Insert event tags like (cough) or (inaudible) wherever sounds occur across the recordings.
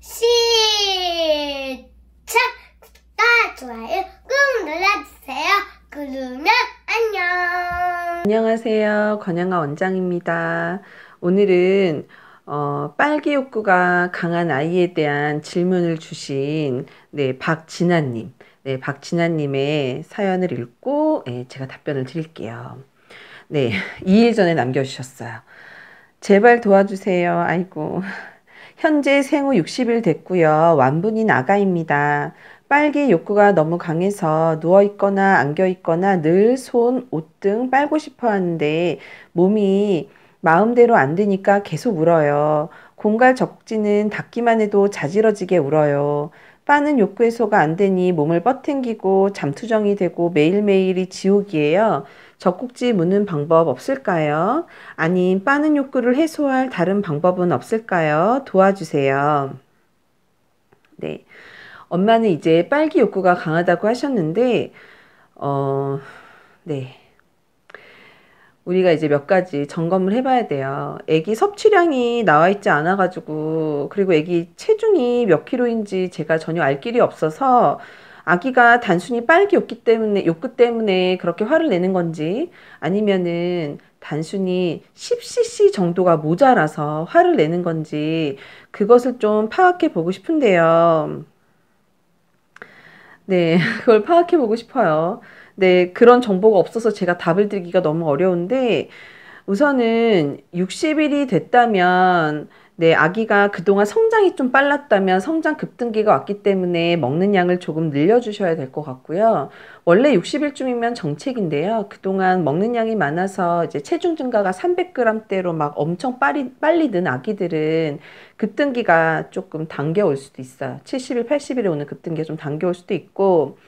시작! 구독과 좋아요 꾹 눌러주세요. 그러면 안녕! 안녕하세요. 권양아 원장입니다. 오늘은 어, 빨기 욕구가 강한 아이에 대한 질문을 주신 네, 박진아님, 네, 박진아님의 사연을 읽고 네, 제가 답변을 드릴게요. 네, 2일 (laughs) 전에 남겨주셨어요. 제발 도와주세요. 아이고, 현재 생후 60일 됐고요. 완분이 나가입니다. 빨기 욕구가 너무 강해서 누워있거나 안겨있거나 늘 손, 옷 등 빨고 싶어 하는데 몸이 마음대로 안 되니까 계속 울어요. 공갈 적지는 닿기만 해도 자지러지게 울어요. 빠는 욕구 해소가 안 되니 몸을 뻗탱기고 잠투정이 되고 매일매일이 지옥이에요. 적국지 무는 방법 없을까요? 아니 빠는 욕구를 해소할 다른 방법은 없을까요? 도와주세요. 네. 엄마는 이제 빨기 욕구가 강하다고 하셨는데, 어, 네. 우리가 이제 몇 가지 점검을 해봐야 돼요. 아기 섭취량이 나와 있지 않아가지고 그리고 아기 체중이 몇 킬로인지 제가 전혀 알 길이 없어서 아기가 단순히 빨기 욕기 때문에 욕구 때문에 그렇게 화를 내는 건지 아니면은 단순히 10cc 정도가 모자라서 화를 내는 건지 그것을 좀 파악해 보고 싶은데요. 네, (laughs) 그걸 파악해 보고 싶어요. 네, 그런 정보가 없어서 제가 답을 드리기가 너무 어려운데 우선은 60일이 됐다면 네, 아기가 그동안 성장이 좀 빨랐다면 성장 급등기가 왔기 때문에 먹는 양을 조금 늘려주셔야 될 것 같고요. 원래 60일쯤이면 정책인데요. 그동안 먹는 양이 많아서 이제 체중 증가가 300g대로 막 엄청 빨리, 빨리 는 아기들은 급등기가 조금 당겨올 수도 있어요. 70일, 80일에 오는 급등기가 좀 당겨올 수도 있고,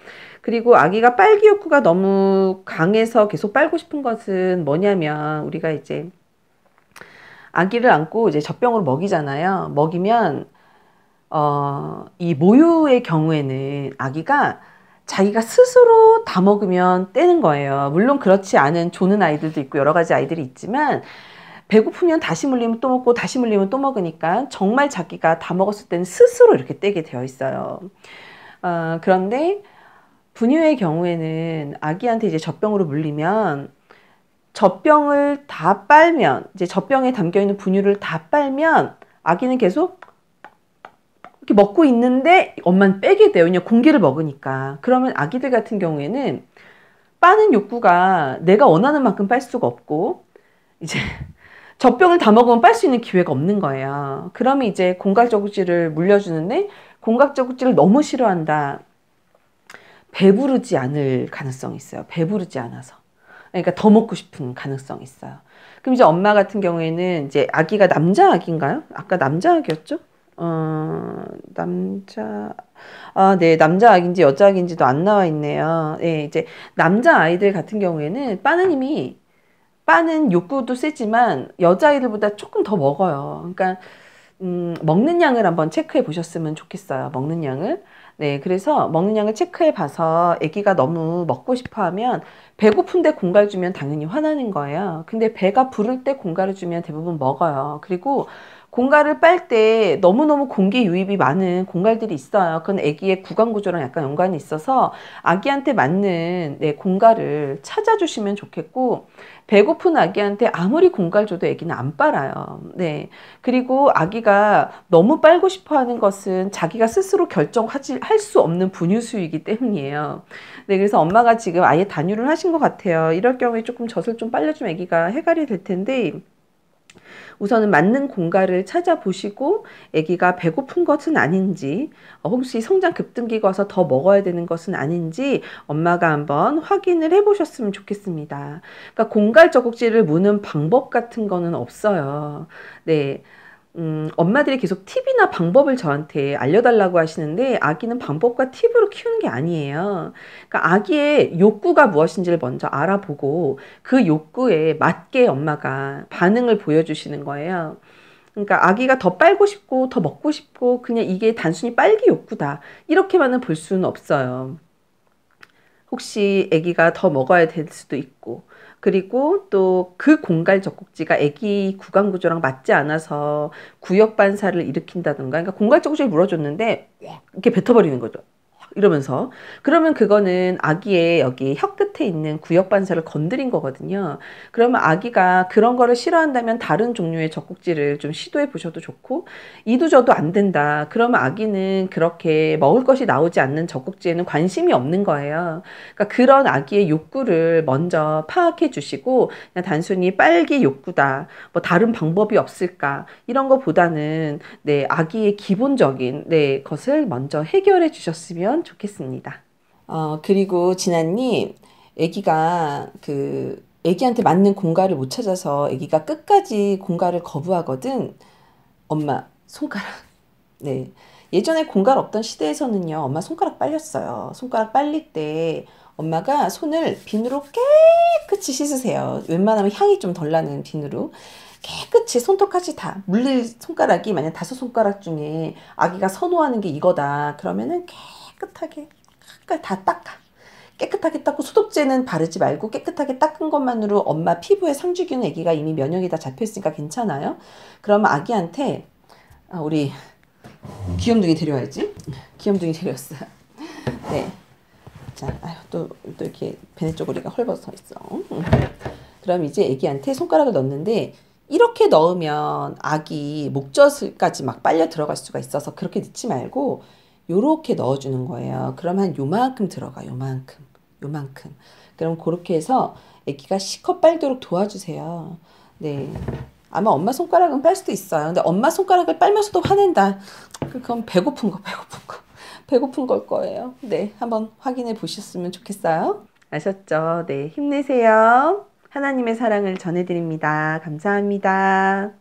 그리고 아기가 빨기 욕구가 너무 강해서 계속 빨고 싶은 것은 뭐냐면 우리가 이제 아기를 안고 이제 젖병으로 먹이잖아요. 먹이면 어, 이 모유의 경우에는 아기가 자기가 스스로 다 먹으면 떼는 거예요. 물론 그렇지 않은 조는 아이들도 있고 여러 가지 아이들이 있지만 배고프면 다시 물리면 또 먹고 다시 물리면 또 먹으니까 정말 자기가 다 먹었을 때는 스스로 이렇게 떼게 되어 있어요. 어, 그런데 분유의 경우에는 아기한테 이제 젖병으로 물리면 젖병을 다 빨면 이제 젖병에 담겨 있는 분유를 다 빨면 아기는 계속 이렇게 먹고 있는데 엄마는 빼게 돼요. 왜냐 공기를 먹으니까. 그러면 아기들 같은 경우에는 빠는 욕구가 내가 원하는 만큼 빨 수가 없고 이제 (laughs) 젖병을 다 먹으면 빨 수 있는 기회가 없는 거예요. 그러면 이제 공각적지를 물려주는데 공각적지를 너무 싫어한다. 배부르지 않을 가능성이 있어요. 배부르지 않아서. 그러니까 더 먹고 싶은 가능성이 있어요. 그럼 이제 엄마 같은 경우에는 이제 아기가 남자 아기인가요? 아까 남자 아기였죠? 어, 남자, 아, 네, 남자 아기인지 여자 아기인지도 안 나와 있네요. 네, 이제 남자 아이들 같은 경우에는 빠느님이 빠는 욕구도 세지만 여자아이들보다 조금 더 먹어요. 그러니까 음, 먹는 양을 한번 체크해 보셨으면 좋겠어요. 먹는 양을. 네, 그래서 먹는 양을 체크해 봐서 아기가 너무 먹고 싶어 하면 배고픈데 공갈 주면 당연히 화나는 거예요. 근데 배가 부를 때 공갈을 주면 대부분 먹어요. 그리고 공갈을 빨 때 너무너무 공기 유입이 많은 공갈들이 있어요. 그건 아기의 구강 구조랑 약간 연관이 있어서 아기한테 맞는 네, 공갈을 찾아주시면 좋겠고 배고픈 아기한테 아무리 공갈 줘도 아기는 안 빨아요. 네. 그리고 아기가 너무 빨고 싶어 하는 것은 자기가 스스로 결정할수 없는 분유수이기 때문이에요. 네. 그래서 엄마가 지금 아예 단유를 하신 것 같아요. 이럴 경우에 조금 젖을 좀 빨려주면 아기가 해갈이 될 텐데 우선은 맞는 공간을 찾아보시고 아기가 배고픈 것은 아닌지 어, 혹시 성장 급등기가 와서 더 먹어야 되는 것은 아닌지 엄마가 한번 확인을 해보셨으면 좋겠습니다. 그러니까 공갈 젖꼭지를 무는 방법 같은 거는 없어요. 네. 음, 엄마들이 계속 팁이나 방법을 저한테 알려달라고 하시는데 아기는 방법과 팁으로 키우는 게 아니에요. 그러니까 아기의 욕구가 무엇인지를 먼저 알아보고 그 욕구에 맞게 엄마가 반응을 보여주시는 거예요. 그러니까 아기가 더 빨고 싶고 더 먹고 싶고 그냥 이게 단순히 빨기 욕구다 이렇게만은 볼 수는 없어요. 혹시 아기가 더 먹어야 될 수도 있고 그리고 또 그 공갈 적국지가 아기 구강 구조랑 맞지 않아서 구역 반사를 일으킨다든가 그러니까 공갈 적국지를 물어줬는데 이렇게 뱉어버리는 거죠. 이러면서 그러면 그거는 아기의 여기 혀 끝에 있는 구역 반사를 건드린 거거든요. 그러면 아기가 그런 거를 싫어한다면 다른 종류의 젖꼭지를 좀 시도해 보셔도 좋고 이도저도안 된다. 그러면 아기는 그렇게 먹을 것이 나오지 않는 젖꼭지에는 관심이 없는 거예요. 그러니까 그런 아기의 욕구를 먼저 파악해 주시고 그냥 단순히 빨기 욕구다. 뭐 다른 방법이 없을까? 이런 거보다는 네, 아기의 기본적인 네, 것을 먼저 해결해 주셨으면 하으면 좋겠습니다. 어, 그리고 진아님, 아기가 그 아기한테 맞는 공가을못 찾아서 아기가 끝까지 공가을 거부하거든. 엄마 손가락. (laughs) 네. 예전에 공갈 없던 시대에서는요, 엄마 손가락 빨렸어요. 손가락 빨릴 때 엄마가 손을 비누로 깨끗이 씻으세요. 웬만하면 향이 좀 덜 나는 비누로. 깨끗이 손톱까지 다 물릴 손가락이 만약 다섯 손가락 중에 아기가 선호하는 게 이거다 그러면은 깨끗이 깨끗하게 다닦 깨끗하게 닦고 소독제는 바르지 말고 깨끗하게 닦은 것만으로 엄마 피부에 상주균 애기가 이미 면역이 다 잡혀있으니까 괜찮아요. 그러 아기한테 아, 우리 귀염둥이 데려와야지. 귀염둥이 데려왔어요. 네. 자, 아유, 또, 또 이렇게 베네 쪼그리가 헐벗어 있어. 그럼 이제 애기한테 손가락을 넣는데 이렇게 넣으면 아기 목젖까지 막 빨려 들어갈 수가 있어서 그렇게 넣지 말고 요렇게 넣어주는 거예요. 그럼 한 요만큼 들어가, 요만큼, 요만큼. 그럼 그렇게 해서 애기가 시컷 빨도록 도와주세요. 네. 아마 엄마 손가락은 빨 수도 있어요. 근데 엄마 손가락을 빨면서도 화낸다. 그건 배고픈 거, 배고픈 거. 배고픈 걸 거예요. 네. 한번 확인해 보셨으면 좋겠어요. 아셨죠? 네. 힘내세요. 하나님의 사랑을 전해드립니다. 감사합니다.